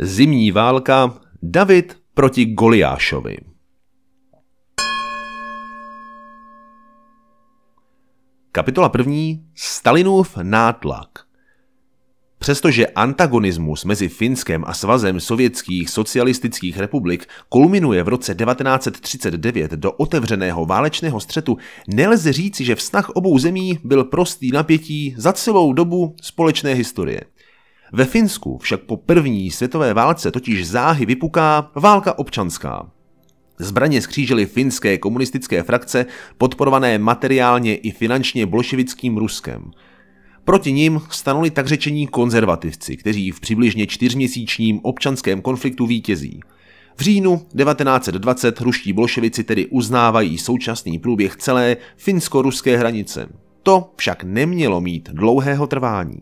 Zimní válka David proti Goliášovi. Kapitola první Stalinův nátlak Přestože antagonismus mezi Finskem a svazem sovětských socialistických republik kulminuje v roce 1939 do otevřeného válečného střetu, nelze říci, že vztah obou zemí byl prostý napětí za celou dobu společné historie. Ve Finsku však po první světové válce totiž záhy vypuká válka občanská. Zbraně skřížily finské komunistické frakce, podporované materiálně i finančně bolševickým Ruskem. Proti ním stanuli tak řečení konzervativci, kteří v přibližně čtyřměsíčním občanském konfliktu vítězí. V říjnu 1920 ruští bolševici tedy uznávají současný průběh celé finsko-ruské hranice. To však nemělo mít dlouhého trvání.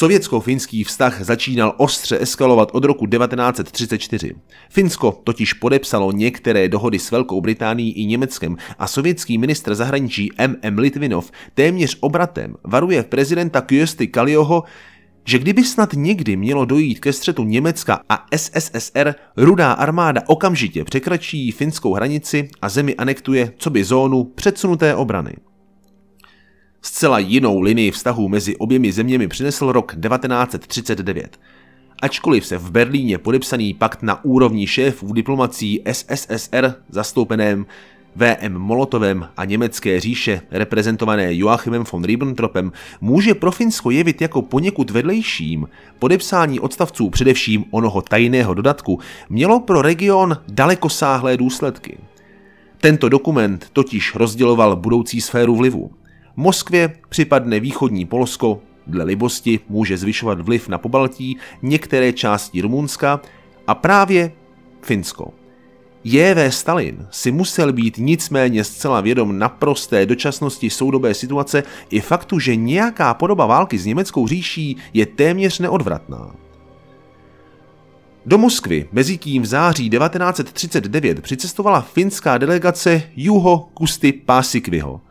Sovětsko-finský vztah začínal ostře eskalovat od roku 1934. Finsko totiž podepsalo některé dohody s Velkou Británií i Německem a sovětský ministr zahraničí M.M. Litvinov téměř obratem varuje prezidenta Kyosty Kalioho, že kdyby snad někdy mělo dojít ke střetu Německa a SSSR, rudá armáda okamžitě překračí finskou hranici a zemi anektuje co by zónu předsunuté obrany. Zcela jinou linii vztahů mezi oběmi zeměmi přinesl rok 1939. Ačkoliv se v Berlíně podepsaný pakt na úrovni šéfů diplomací SSSR zastoupeném V.M. Molotovem a Německé říše reprezentované Joachimem von Ribbentropem může pro Finsko jevit jako poněkud vedlejším, podepsání odstavců především onoho tajného dodatku mělo pro region dalekosáhlé důsledky. Tento dokument totiž rozděloval budoucí sféru vlivu. Moskvě připadne východní Polsko, dle libosti může zvyšovat vliv na Pobaltí, některé části Rumunska a právě Finsko. J.V. Stalin si musel být nicméně zcela vědom naprosté dočasnosti soudobé situace i faktu, že nějaká podoba války s německou říší je téměř neodvratná. Do Moskvy tím v září 1939 přicestovala finská delegace Juho Kusty Pásikviho –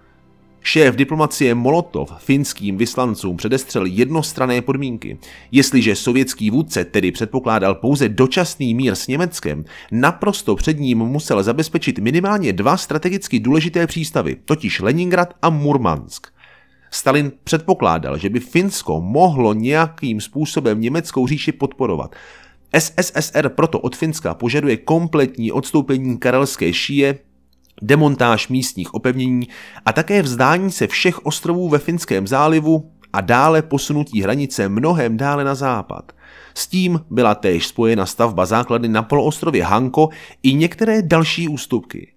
Šéf diplomacie Molotov finským vyslancům předestřel jednostrané podmínky. Jestliže sovětský vůdce tedy předpokládal pouze dočasný mír s Německem, naprosto před ním musel zabezpečit minimálně dva strategicky důležité přístavy, totiž Leningrad a Murmansk. Stalin předpokládal, že by Finsko mohlo nějakým způsobem německou říši podporovat. SSSR proto od Finska požaduje kompletní odstoupení karelské šíje demontáž místních opevnění a také vzdání se všech ostrovů ve Finském zálivu a dále posunutí hranice mnohem dále na západ. S tím byla též spojena stavba základny na poloostrově Hanko i některé další ústupky.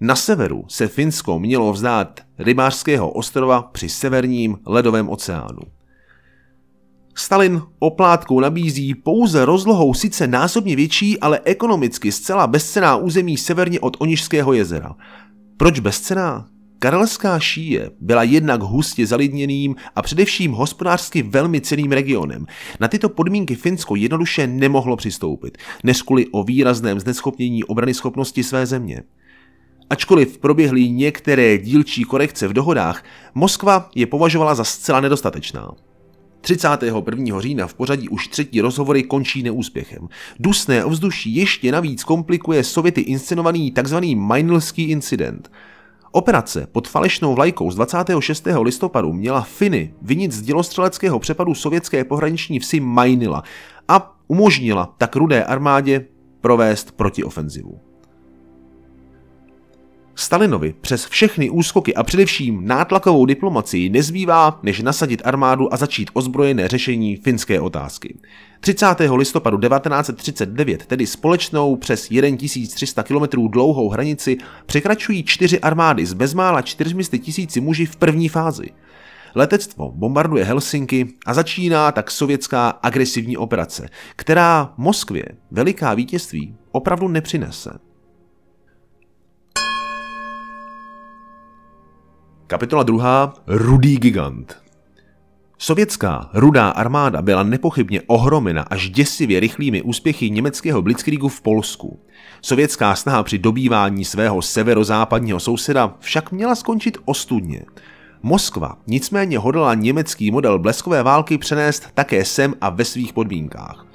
Na severu se Finsko mělo vzdát rybářského ostrova při severním ledovém oceánu. Stalin oplátkou nabízí pouze rozlohou sice násobně větší, ale ekonomicky zcela bezcená území severně od Onižského jezera. Proč bezcená? Karelská šíje byla jednak hustě zalidněným a především hospodářsky velmi ceným regionem. Na tyto podmínky Finsko jednoduše nemohlo přistoupit, než kvůli o výrazném zneschopnění obrany schopnosti své země. Ačkoliv proběhly některé dílčí korekce v dohodách, Moskva je považovala za zcela nedostatečná. 31. října v pořadí už třetí rozhovory končí neúspěchem. Dusné ovzduší ještě navíc komplikuje Sověty inscenovaný tzv. Mainlský incident. Operace pod falešnou vlajkou z 26. listopadu měla Finy vinit z dělostřeleckého přepadu sovětské pohraniční vsi Mainila a umožnila tak rudé armádě provést protiofenzivu. Stalinovi přes všechny úskoky a především nátlakovou diplomacii nezbývá, než nasadit armádu a začít ozbrojené řešení finské otázky. 30. listopadu 1939 tedy společnou přes 1300 km dlouhou hranici překračují čtyři armády z bezmála 400 tisíci muži v první fázi. Letectvo bombarduje Helsinky a začíná tak sovětská agresivní operace, která Moskvě veliká vítězství opravdu nepřinese. Kapitola 2. Rudý gigant. Sovětská rudá armáda byla nepochybně ohromena až děsivě rychlými úspěchy německého Blitzkriegu v Polsku. Sovětská snaha při dobývání svého severozápadního souseda však měla skončit ostudně. Moskva nicméně hodla německý model bleskové války přenést také sem a ve svých podmínkách.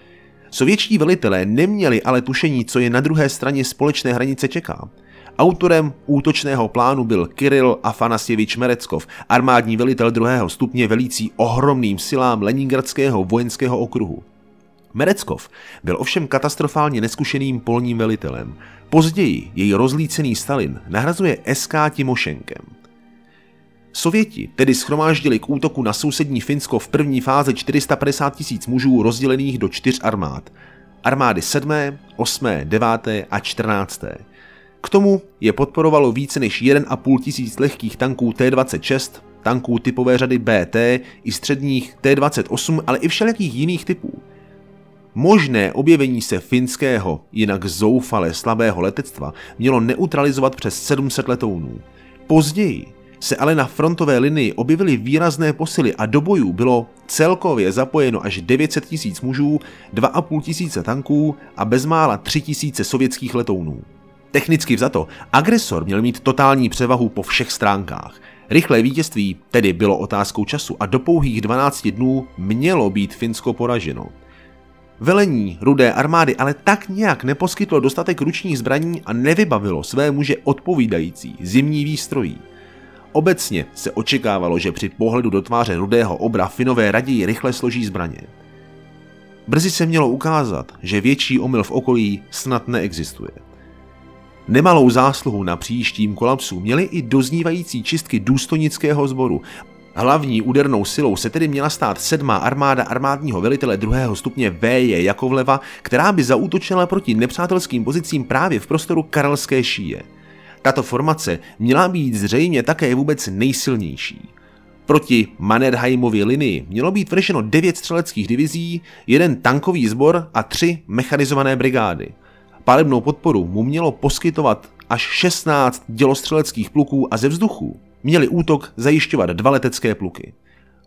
Sovětští velitelé neměli ale tušení, co je na druhé straně společné hranice čeká. Autorem útočného plánu byl Kiril Afanasjevič Mereckov, armádní velitel druhého stupně velící ohromným silám Leningradského vojenského okruhu. Mereckov byl ovšem katastrofálně neskušeným polním velitelem. Později jej rozlícený Stalin nahrazuje SK Timošenkem. Sověti tedy schromáždili k útoku na sousední Finsko v první fázi 450 tisíc mužů rozdělených do čtyř armád. Armády 7., 8., 9. a 14. K tomu je podporovalo více než 1,5 tisíc lehkých tanků T-26, tanků typové řady BT i středních T-28, ale i všelijakých jiných typů. Možné objevení se finského, jinak zoufale slabého letectva mělo neutralizovat přes 700 letounů. Později se ale na frontové linii objevily výrazné posily a do bojů bylo celkově zapojeno až 900 tisíc mužů, 2,5 tisíce tanků a bezmála 3 tisíce sovětských letounů. Technicky vzato, agresor měl mít totální převahu po všech stránkách. Rychlé vítězství tedy bylo otázkou času a do pouhých 12 dnů mělo být Finsko poraženo. Velení rudé armády ale tak nějak neposkytlo dostatek ručních zbraní a nevybavilo své muže odpovídající zimní výstrojí. Obecně se očekávalo, že při pohledu do tváře rudého obra Finové raději rychle složí zbraně. Brzy se mělo ukázat, že větší omyl v okolí snad neexistuje. Nemalou zásluhu na příštím kolapsu měly i doznívající čistky důstojnického sboru. Hlavní údernou silou se tedy měla stát sedmá armáda armádního velitele druhého stupně V.J. Jakovleva, která by zaútočila proti nepřátelským pozicím právě v prostoru Karelské šíje. Tato formace měla být zřejmě také vůbec nejsilnější. Proti Mannerheimově linii mělo být vršeno devět střeleckých divizí, jeden tankový sbor a tři mechanizované brigády – palebnou podporu mu mělo poskytovat až 16 dělostřeleckých pluků a ze vzduchu měli útok zajišťovat dva letecké pluky.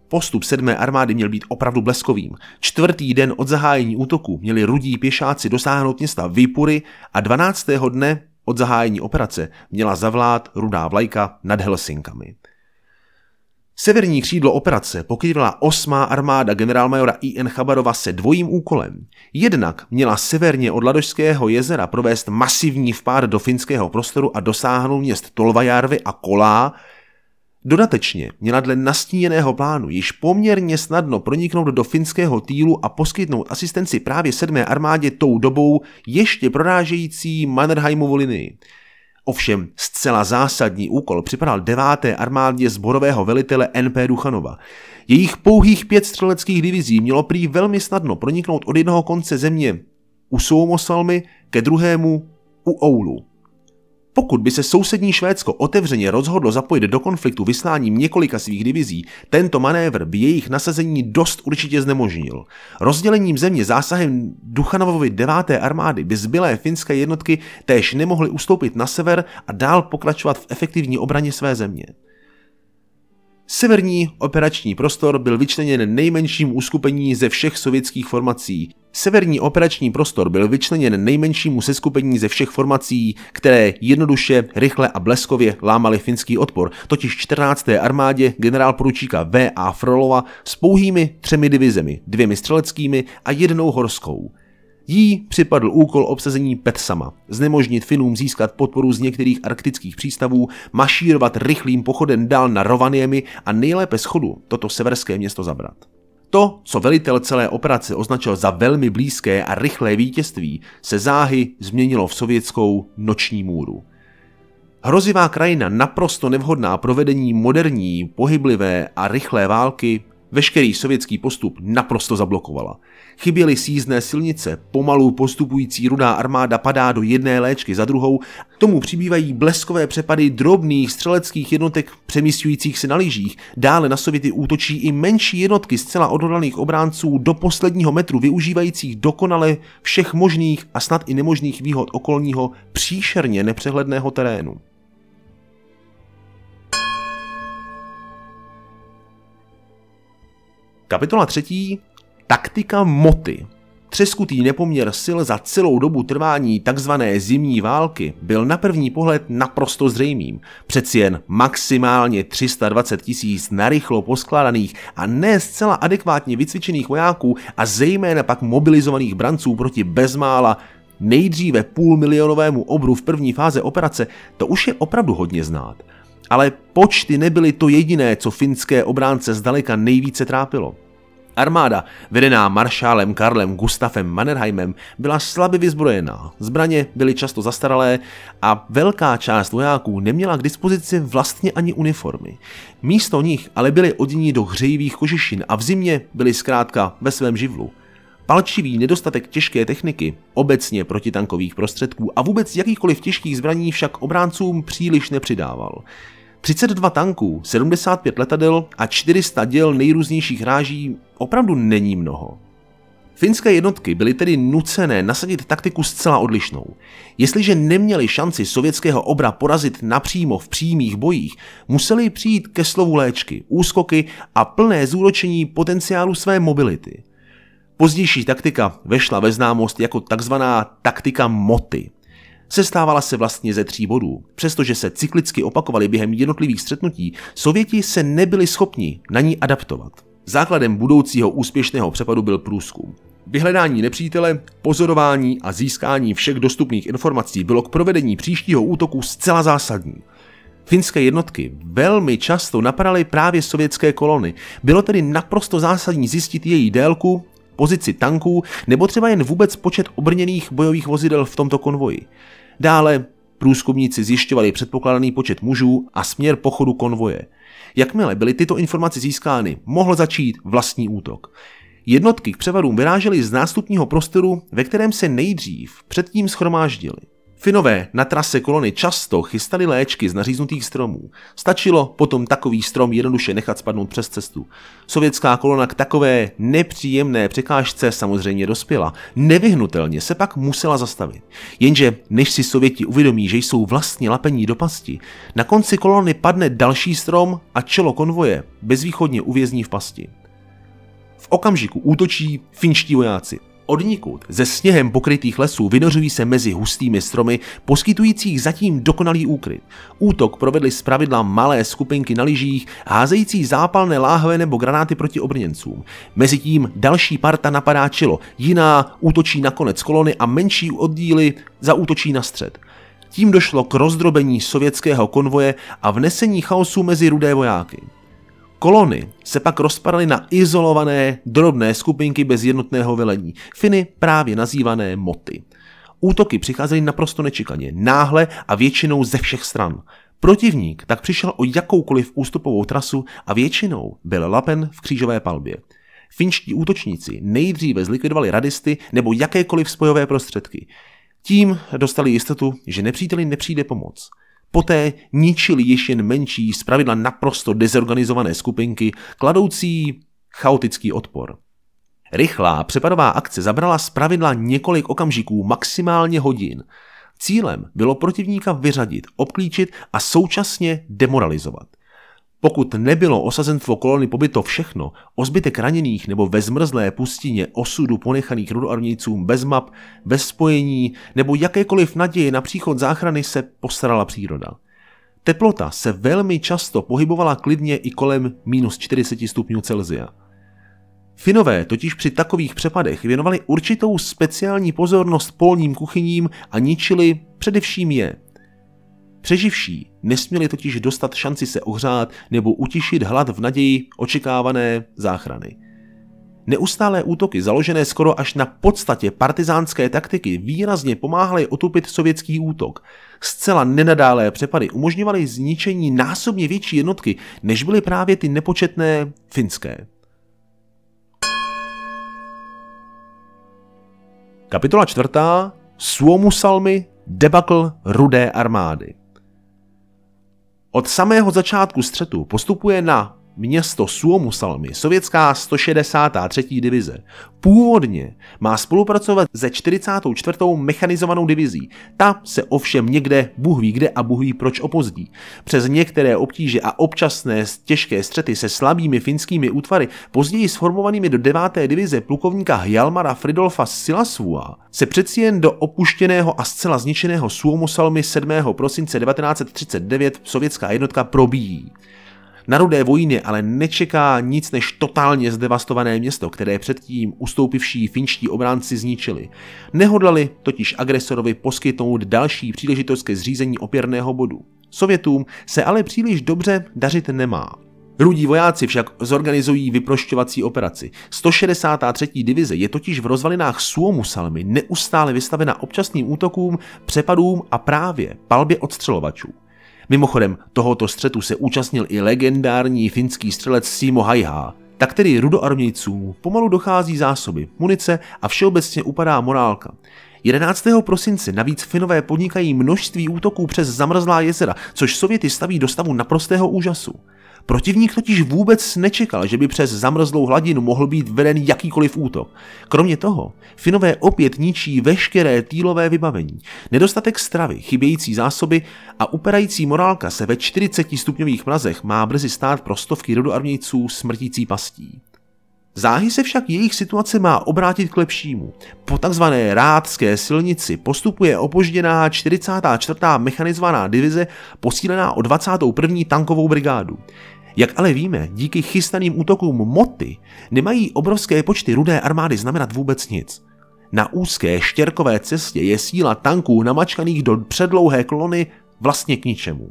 Postup sedmé armády měl být opravdu bleskovým. Čtvrtý den od zahájení útoku měli rudí pěšáci dosáhnout města vypury a 12. dne od zahájení operace měla zavlát rudá vlajka nad Helsinkami. Severní křídlo operace pokrývala osmá armáda generálmajora I.N. Chabarova se dvojím úkolem. Jednak měla severně od Ladožského jezera provést masivní vpád do finského prostoru a dosáhnout měst Tolvajárvy a Kolá, Dodatečně měla dle nastíněného plánu již poměrně snadno proniknout do finského týlu a poskytnout asistenci právě sedmé armádě tou dobou ještě prorážející Mannerheimovu linii. Ovšem zcela zásadní úkol připadal deváté armádě zborového velitele NP Duchanova. Jejich pouhých pět střeleckých divizí mělo prý velmi snadno proniknout od jednoho konce země u Soumosalmy ke druhému u Oulu. Pokud by se sousední Švédsko otevřeně rozhodlo zapojit do konfliktu vysláním několika svých divizí, tento manévr by jejich nasazení dost určitě znemožnil. Rozdělením země zásahem Duchanovovy 9. armády by zbylé finské jednotky též nemohly ustoupit na sever a dál pokračovat v efektivní obraně své země. Severní operační prostor byl vyčleněn nejmenším uskupení ze všech sovětských formací. Severní operační prostor byl vyčleněn nejmenšímu seskupení ze všech formací, které jednoduše, rychle a bleskově lámaly finský odpor, totiž 14. armádě generál poručíka V. A. Frolova s pouhými třemi divizemi, dvěmi střeleckými a jednou horskou. Jí připadl úkol obsazení Petsama, znemožnit Finům získat podporu z některých arktických přístavů, mašírovat rychlým pochodem dál na Rovaniemi a nejlépe schodu toto severské město zabrat. To, co velitel celé operace označil za velmi blízké a rychlé vítězství, se záhy změnilo v sovětskou noční můru. Hrozivá krajina naprosto nevhodná pro vedení moderní, pohyblivé a rychlé války veškerý sovětský postup naprosto zablokovala. Chyběly sízné silnice, pomalu postupující rudá armáda padá do jedné léčky za druhou, k tomu přibývají bleskové přepady drobných střeleckých jednotek přemístujících se na lyžích, dále na Sověty útočí i menší jednotky zcela odhodlaných obránců do posledního metru využívajících dokonale všech možných a snad i nemožných výhod okolního příšerně nepřehledného terénu. Kapitola třetí. Taktika moty. Třeskutý nepoměr sil za celou dobu trvání tzv. zimní války byl na první pohled naprosto zřejmým. Přeci jen maximálně 320 tisíc narychlo poskládaných a ne zcela adekvátně vycvičených vojáků a zejména pak mobilizovaných branců proti bezmála nejdříve půl milionovému obru v první fáze operace, to už je opravdu hodně znát. Ale počty nebyly to jediné, co finské obránce zdaleka nejvíce trápilo. Armáda, vedená maršálem Karlem Gustafem Mannerheimem, byla slabě vyzbrojená, zbraně byly často zastaralé a velká část vojáků neměla k dispozici vlastně ani uniformy. Místo nich ale byly odění do hřejivých kožešin a v zimě byli zkrátka ve svém živlu – Palčivý nedostatek těžké techniky, obecně protitankových prostředků a vůbec jakýchkoliv těžkých zbraní však obráncům příliš nepřidával. 32 tanků, 75 letadel a 400 děl nejrůznějších ráží opravdu není mnoho. Finské jednotky byly tedy nucené nasadit taktiku zcela odlišnou. Jestliže neměli šanci sovětského obra porazit napřímo v přímých bojích, museli přijít ke slovu léčky, úskoky a plné zúročení potenciálu své mobility – Pozdější taktika vešla ve známost jako takzvaná taktika moty. Sestávala se vlastně ze tří bodů. Přestože se cyklicky opakovaly během jednotlivých střetnutí, Sověti se nebyli schopni na ní adaptovat. Základem budoucího úspěšného přepadu byl průzkum. Vyhledání nepřítele, pozorování a získání všech dostupných informací bylo k provedení příštího útoku zcela zásadní. Finské jednotky velmi často napadaly právě sovětské kolony. Bylo tedy naprosto zásadní zjistit její délku, pozici tanků nebo třeba jen vůbec počet obrněných bojových vozidel v tomto konvoji. Dále průzkumníci zjišťovali předpokládaný počet mužů a směr pochodu konvoje. Jakmile byly tyto informace získány, mohl začít vlastní útok. Jednotky k převadům vyrážely z nástupního prostoru, ve kterém se nejdřív předtím schromáždili. Finové na trase kolony často chystali léčky z naříznutých stromů. Stačilo potom takový strom jednoduše nechat spadnout přes cestu. Sovětská kolona k takové nepříjemné překážce samozřejmě dospěla. Nevyhnutelně se pak musela zastavit. Jenže než si Sověti uvědomí, že jsou vlastně lapení do pasti, na konci kolony padne další strom a čelo konvoje bezvýchodně uvězní v pasti. V okamžiku útočí finští vojáci. Odnikud ze sněhem pokrytých lesů vynořují se mezi hustými stromy, poskytujících zatím dokonalý úkryt. Útok provedly pravidla malé skupinky na lyžích, házející zápalné láhve nebo granáty proti obrněncům. Mezitím další parta napadá čilo, jiná útočí na konec kolony a menší oddíly zaútočí na střed. Tím došlo k rozdrobení sovětského konvoje a vnesení chaosu mezi rudé vojáky. Kolony se pak rozpadaly na izolované drobné skupinky bez jednotného velení, Finy právě nazývané moty. Útoky přicházely naprosto nečekaně, náhle a většinou ze všech stran. Protivník tak přišel o jakoukoliv ústupovou trasu a většinou byl lapen v křížové palbě. Finští útočníci nejdříve zlikvidovali radisty nebo jakékoliv spojové prostředky. Tím dostali jistotu, že nepříteli nepřijde pomoc. Poté ničili ještě jen menší, zpravidla naprosto dezorganizované skupinky, kladoucí chaotický odpor. Rychlá přepadová akce zabrala zpravidla několik okamžiků, maximálně hodin. Cílem bylo protivníka vyřadit, obklíčit a současně demoralizovat. Pokud nebylo osazenstvo kolony pobyto všechno, o zbytek raněných nebo ve zmrzlé pustině osudu ponechaných rudoarmějcům bez map, bez spojení nebo jakékoliv naděje na příchod záchrany se posrala příroda. Teplota se velmi často pohybovala klidně i kolem minus 40 stupňů Celzia. Finové totiž při takových přepadech věnovali určitou speciální pozornost polním kuchyním a ničili především je – Přeživší nesměli totiž dostat šanci se ohřát nebo utišit hlad v naději očekávané záchrany. Neustálé útoky, založené skoro až na podstatě partizánské taktiky, výrazně pomáhaly otupit sovětský útok. Zcela nenadálé přepady umožňovaly zničení násobně větší jednotky, než byly právě ty nepočetné finské. Kapitola čtvrtá. Suomusalmi debakl rudé armády. Od samého začátku střetu postupuje na Město Suomu Salmi, sovětská 163. divize, původně má spolupracovat se 44. mechanizovanou divizí. Ta se ovšem někde, Bůh ví kde a Bůh ví proč opozdí. Přes některé obtíže a občasné těžké střety se slabými finskými útvary, později sformovanými do 9. divize plukovníka Hjalmara Fridolfa Silasvua, se přeci jen do opuštěného a zcela zničeného Suomu Salmi 7. prosince 1939 sovětská jednotka probíjí. Na rudé vojně ale nečeká nic než totálně zdevastované město, které předtím ustoupivší finští obránci zničili. Nehodlali totiž agresorovi poskytnout další příležitost ke zřízení opěrného bodu. Sovětům se ale příliš dobře dařit nemá. Rudí vojáci však zorganizují vyprošťovací operaci. 163. divize je totiž v rozvalinách salmy. neustále vystavena občasným útokům, přepadům a právě palbě odstřelovačů. Mimochodem, tohoto střetu se účastnil i legendární finský střelec Simo Hajhá. Tak tedy rudoarmějcům pomalu dochází zásoby, munice a všeobecně upadá morálka. 11. prosince navíc Finové podnikají množství útoků přes zamrzlá jezera, což Sověty staví do stavu naprostého úžasu. Protivník totiž vůbec nečekal, že by přes zamrzlou hladinu mohl být veden jakýkoliv útok. Kromě toho, Finové opět ničí veškeré týlové vybavení. Nedostatek stravy, chybějící zásoby a uperající morálka se ve 40 stupňových mrazech má brzy stát pro stovky rodoarmějců smrtící pastí. Záhy se však jejich situace má obrátit k lepšímu. Po takzvané rádské silnici postupuje opožděná 44. mechanizovaná divize posílená o 21. tankovou brigádu. Jak ale víme, díky chystaným útokům moty nemají obrovské počty rudé armády znamenat vůbec nic. Na úzké štěrkové cestě je síla tanků namačkaných do předlouhé klony vlastně k ničemu.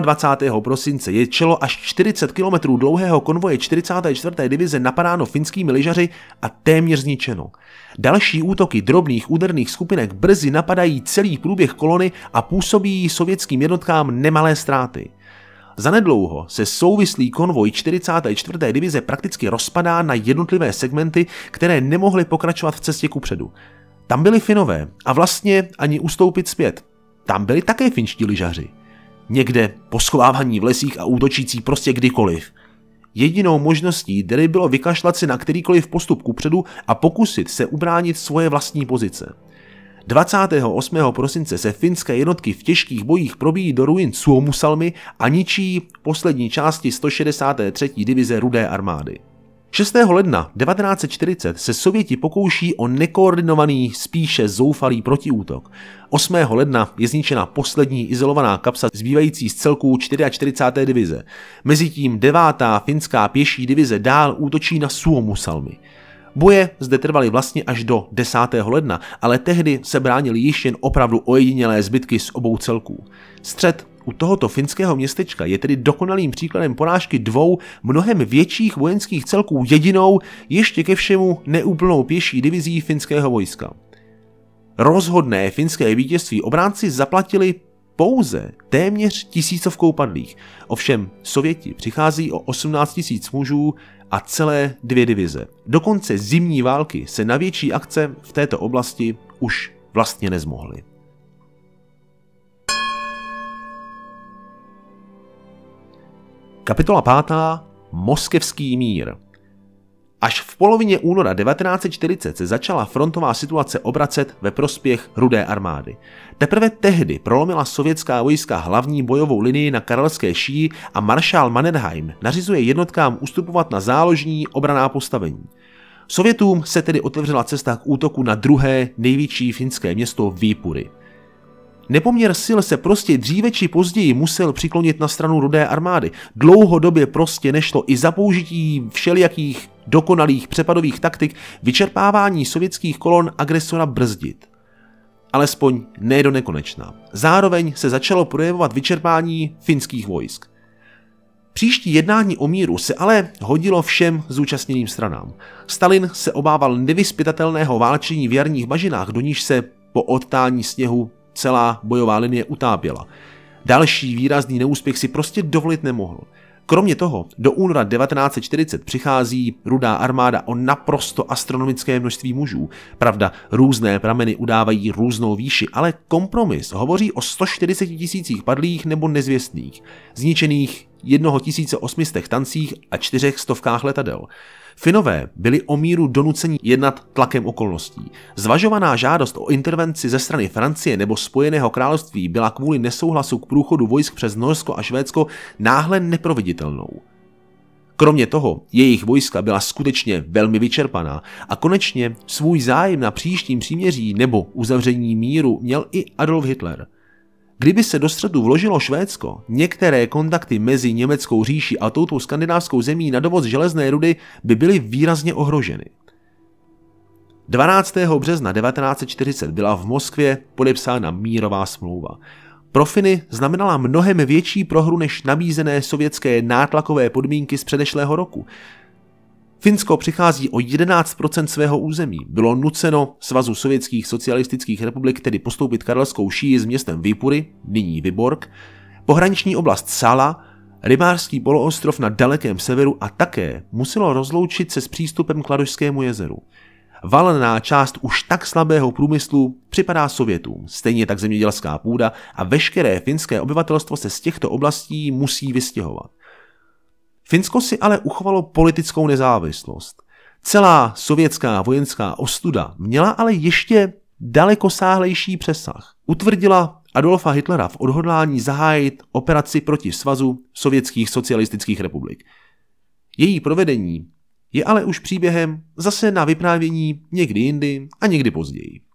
22. prosince je čelo až 40 km dlouhého konvoje 44. divize napadáno finskými lyžaři a téměř zničeno. Další útoky drobných úderných skupinek brzy napadají celý průběh kolony a působí sovětským jednotkám nemalé ztráty zanedlouho se souvislý konvoj 44. divize prakticky rozpadá na jednotlivé segmenty, které nemohly pokračovat v cestě kupředu. Tam byli Finové a vlastně ani ustoupit zpět. Tam byli také finští lyžaři. Někde schovávání v lesích a útočící prostě kdykoliv. Jedinou možností tedy bylo vykašlat si na kterýkoliv postup kupředu a pokusit se ubránit svoje vlastní pozice. 28. prosince se finské jednotky v těžkých bojích probíjí do ruin Suomusalmy a ničí poslední části 163. divize Rudé armády. 6. ledna 1940 se Sověti pokouší o nekoordinovaný, spíše zoufalý protiútok. 8. ledna je zničena poslední izolovaná kapsa zbývající z celků 44. divize. Mezitím 9. finská pěší divize dál útočí na Suomusalmi. Boje zde trvaly vlastně až do 10. ledna, ale tehdy se bránili již jen opravdu ojedinělé zbytky z obou celků. Střed u tohoto finského městečka je tedy dokonalým příkladem porážky dvou mnohem větších vojenských celků jedinou, ještě ke všemu neúplnou pěší divizí finského vojska. Rozhodné finské vítězství obránci zaplatili pouze téměř tisícovkou padlých. Ovšem Sověti přichází o 18 tisíc mužů a celé dvě divize. Dokonce zimní války se na větší akce v této oblasti už vlastně nezmohli. Kapitola 5. Moskevský mír Až v polovině února 1940 se začala frontová situace obracet ve prospěch Rudé armády. Teprve tehdy prolomila sovětská vojska hlavní bojovou linii na Karelské šíji a maršál Mannerheim nařizuje jednotkám ustupovat na záložní obraná postavení. Sovětům se tedy otevřela cesta k útoku na druhé největší finské město Výpury. Nepoměr sil se prostě dříve či později musel přiklonit na stranu rudé armády. Dlouhodobě prostě nešlo i za použití všelijakých dokonalých přepadových taktik vyčerpávání sovětských kolon agresora brzdit. Alespoň ne do nekonečna. Zároveň se začalo projevovat vyčerpání finských vojsk. Příští jednání o míru se ale hodilo všem zúčastněným stranám. Stalin se obával nevyspytatelného válčení v jarních bažinách, do níž se po odtání sněhu celá bojová linie utápěla. Další výrazný neúspěch si prostě dovolit nemohl. Kromě toho, do února 1940 přichází rudá armáda o naprosto astronomické množství mužů. Pravda, různé prameny udávají různou výši, ale kompromis hovoří o 140 tisících padlých nebo nezvěstných, zničených 1800 tancích a čtyřech stovkách letadel. Finové byli o míru donuceni jednat tlakem okolností. Zvažovaná žádost o intervenci ze strany Francie nebo Spojeného království byla kvůli nesouhlasu k průchodu vojsk přes Norsko a Švédsko náhle neproveditelnou. Kromě toho, jejich vojska byla skutečně velmi vyčerpaná a konečně svůj zájem na příštím příměří nebo uzavření míru měl i Adolf Hitler – Kdyby se do středu vložilo Švédsko, některé kontakty mezi Německou říší a touto skandinávskou zemí na dovoz železné rudy by byly výrazně ohroženy. 12. března 1940 byla v Moskvě podepsána mírová smlouva. Pro Finy znamenala mnohem větší prohru než nabízené sovětské nátlakové podmínky z předešlého roku. Finsko přichází o 11% svého území. Bylo nuceno Svazu sovětských socialistických republik tedy postoupit karelskou šíji s městem Vipury, nyní Vyborg, pohraniční oblast Sala, rybářský poloostrov na dalekém severu a také muselo rozloučit se s přístupem k Ladožskému jezeru. Valená část už tak slabého průmyslu připadá Sovětům, stejně tak zemědělská půda a veškeré finské obyvatelstvo se z těchto oblastí musí vystěhovat. Finsko si ale uchovalo politickou nezávislost. Celá sovětská vojenská ostuda měla ale ještě sáhlejší přesah. Utvrdila Adolfa Hitlera v odhodlání zahájit operaci proti svazu sovětských socialistických republik. Její provedení je ale už příběhem zase na vyprávění někdy jindy a někdy později.